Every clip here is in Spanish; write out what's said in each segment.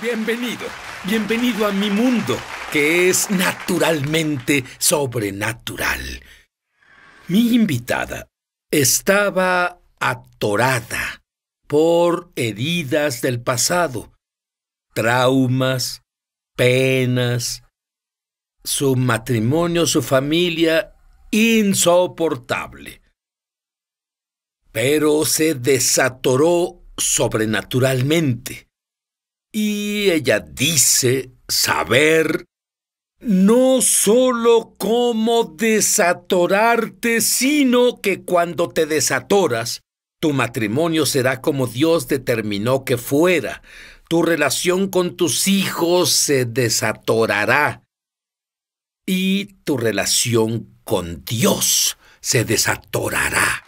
Bienvenido, bienvenido a mi mundo, que es naturalmente sobrenatural. Mi invitada estaba atorada por heridas del pasado, traumas, penas, su matrimonio, su familia insoportable. Pero se desatoró sobrenaturalmente y ella dice saber no sólo cómo desatorarte, sino que cuando te desatoras, tu matrimonio será como Dios determinó que fuera. Tu relación con tus hijos se desatorará. Y tu relación con Dios se desatorará.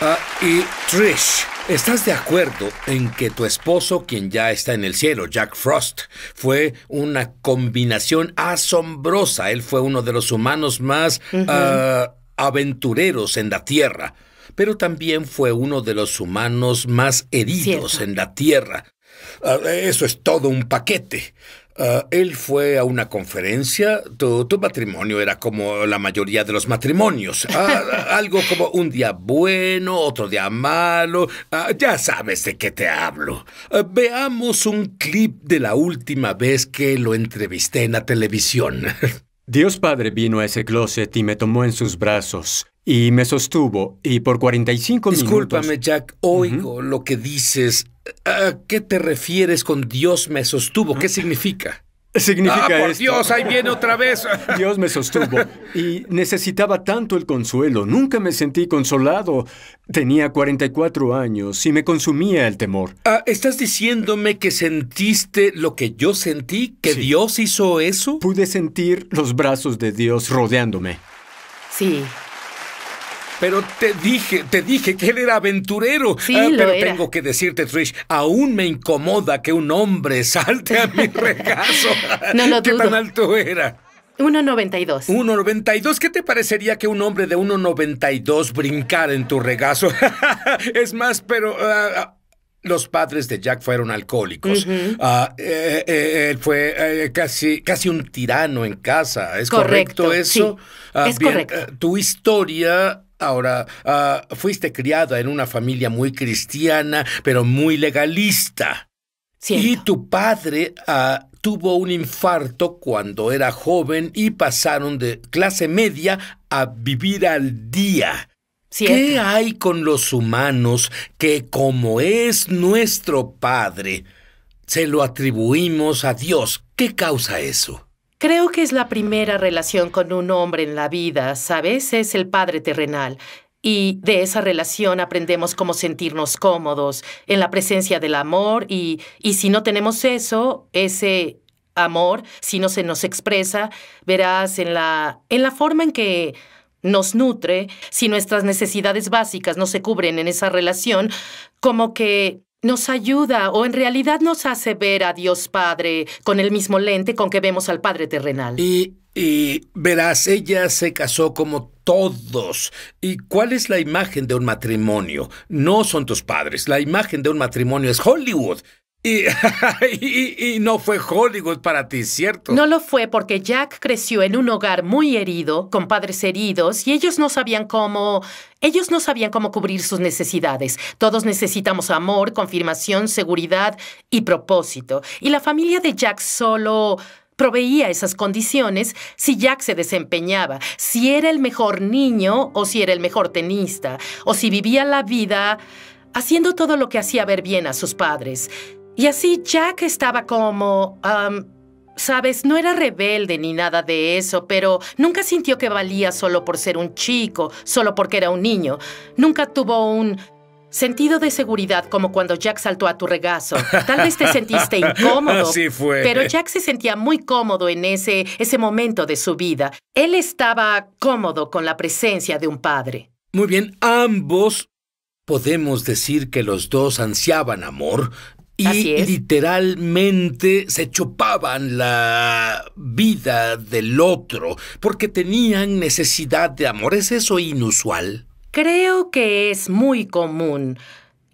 Ah, y Trish, ¿estás de acuerdo en que tu esposo, quien ya está en el cielo, Jack Frost, fue una combinación asombrosa? Él fue uno de los humanos más ah, aventureros en la Tierra, pero también fue uno de los humanos más heridos en la Tierra. Ah, eso es todo un paquete. Ah, él fue a una conferencia. Tu, matrimonio era como la mayoría de los matrimonios. Ah, algo como un día bueno, otro día malo. Ah, ya sabes de qué te hablo. veamos un clip de la última vez que lo entrevisté en la televisión. Dios Padre vino a ese closet y me tomó en sus brazos. Y me sostuvo, y por 45 minutos... Discúlpame, Jack, oigo lo que dices. ¿A qué te refieres con Dios me sostuvo? ¿Qué significa? Significa ah, Dios, ahí viene otra vez. Dios me sostuvo y necesitaba tanto el consuelo. Nunca me sentí consolado. Tenía 44 años y me consumía el temor. Ah, ¿Estás diciéndome que sentiste lo que yo sentí? ¿Que Dios hizo eso? Pude sentir los brazos de Dios rodeándome. Sí, pero te dije, te dije que él era aventurero. Ah, pero tengo que decirte, Trish, aún me incomoda que un hombre salte a mi regazo. no lo ¿Qué tan alto era? 1.92. 1.92. ¿Qué te parecería que un hombre de 1.92 brincara en tu regazo? es más, pero... Ah, ah, los padres de Jack fueron alcohólicos. Eh, eh, eh, él fue casi, casi un tirano en casa. ¿Es correcto, eso? bien, tu historia Ahora, ah, fuiste criada en una familia muy cristiana, pero muy legalista. Cierto. Y tu padre ah, tuvo un infarto cuando era joven y pasaron de clase media a vivir al día. ¿Qué hay con los humanos que, como es nuestro Padre, se lo atribuimos a Dios? ¿Qué causa eso? Creo que es la primera relación con un hombre en la vida, ¿sabes? Es el padre terrenal. Y de esa relación aprendemos cómo sentirnos cómodos en la presencia del amor y, y si no tenemos eso, ese amor, si no se nos expresa, verás en la, en la forma en que nos nutre, si nuestras necesidades básicas no se cubren en esa relación, como que nos ayuda o en realidad nos hace ver a Dios Padre con el mismo lente con que vemos al Padre terrenal. Y, y verás, ella se casó como todos. ¿Y cuál es la imagen de un matrimonio? No son tus padres. La imagen de un matrimonio es Hollywood. Y, no fue Hollywood para ti, ¿cierto? No lo fue porque Jack creció en un hogar muy herido, con padres heridos, y ellos no sabían cómo... Ellos no sabían cómo cubrir sus necesidades. Todos necesitamos amor, confirmación, seguridad y propósito. Y la familia de Jack solo proveía esas condiciones si Jack se desempeñaba, si era el mejor niño o si era el mejor tenista, o si vivía la vida haciendo todo lo que hacía ver bien a sus padres. Y así Jack estaba como... Um, Sabes, no era rebelde ni nada de eso, pero nunca sintió que valía solo por ser un chico, solo porque era un niño. Nunca tuvo un sentido de seguridad como cuando Jack saltó a tu regazo. Tal vez te sentiste incómodo. fue. Pero Jack se sentía muy cómodo en ese, ese momento de su vida. Él estaba cómodo con la presencia de un padre. Muy bien, ambos podemos decir que los dos ansiaban amor y literalmente se chupaban la vida del otro porque tenían necesidad de amor. ¿Es eso inusual? Creo que es muy común.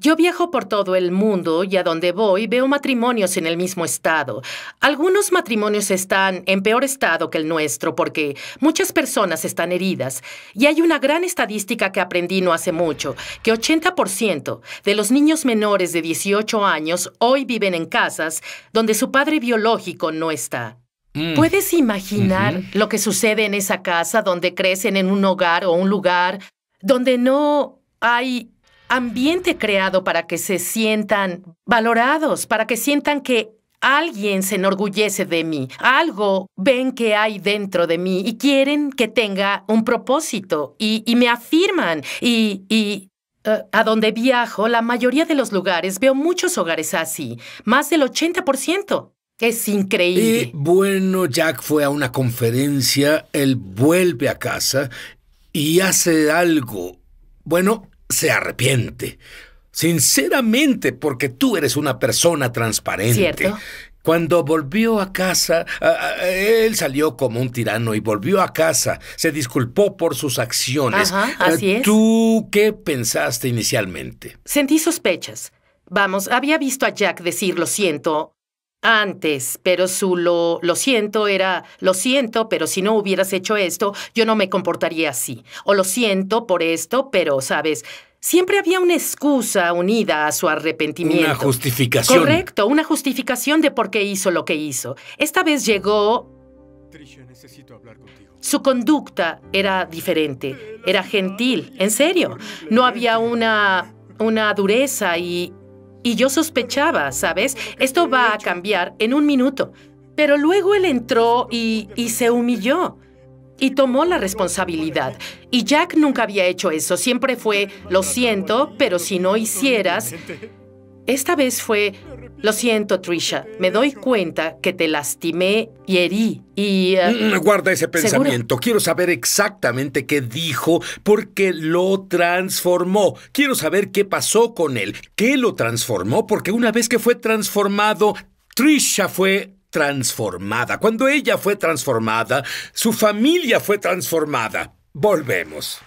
Yo viajo por todo el mundo y a donde voy veo matrimonios en el mismo estado. Algunos matrimonios están en peor estado que el nuestro porque muchas personas están heridas. Y hay una gran estadística que aprendí no hace mucho, que 80% de los niños menores de 18 años hoy viven en casas donde su padre biológico no está. Mm. ¿Puedes imaginar lo que sucede en esa casa donde crecen en un hogar o un lugar donde no hay ambiente creado para que se sientan valorados, para que sientan que alguien se enorgullece de mí, algo ven que hay dentro de mí y quieren que tenga un propósito y, me afirman y... Eh, a donde viajo, la mayoría de los lugares, veo muchos hogares así, más del 80%. Es increíble. Y bueno, Jack fue a una conferencia, él vuelve a casa y hace algo. Bueno, se arrepiente. Sinceramente, porque tú eres una persona transparente. ¿Cierto? Cuando volvió a casa, él salió como un tirano y volvió a casa, se disculpó por sus acciones. Ajá, eh, así es. ¿Tú qué pensaste inicialmente? Sentí sospechas. Vamos, había visto a Jack decir lo siento antes, pero su lo, lo siento era, lo siento, pero si no hubieras hecho esto, yo no me comportaría así. O lo siento por esto, pero, ¿sabes? Siempre había una excusa unida a su arrepentimiento. Una justificación. Correcto, una justificación de por qué hizo lo que hizo. Esta vez llegó... Trisha, necesito hablar contigo. Su conducta era diferente, era gentil, en serio. No había una, una dureza y y yo sospechaba, ¿sabes? Esto va a cambiar en un minuto. Pero luego él entró y, y se humilló y tomó la responsabilidad. Y Jack nunca había hecho eso. Siempre fue, lo siento, pero si no hicieras... Esta vez fue, lo siento, Trisha. Me doy cuenta que te lastimé y herí. Y... Eh, mm, guarda ese pensamiento. Quiero saber exactamente qué dijo porque lo transformó. Quiero saber qué pasó con él. ¿Qué lo transformó? Porque una vez que fue transformado, Trisha fue transformada. Cuando ella fue transformada, su familia fue transformada. Volvemos.